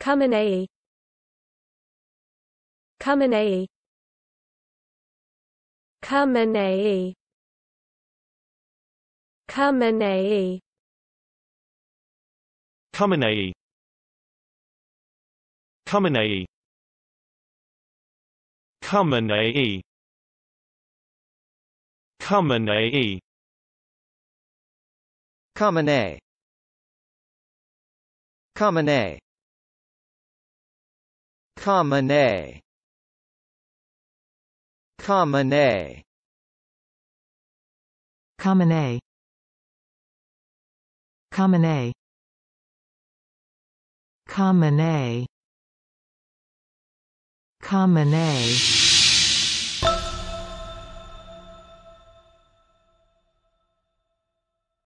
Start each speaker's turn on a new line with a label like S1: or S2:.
S1: Khamenei Khamenei Khamenei Khamenei Khamenei Khamenei Khamenei Khamenei Khamenei Khamenei Kamane Kamane Kamane Kamane Kamane
S2: Kamane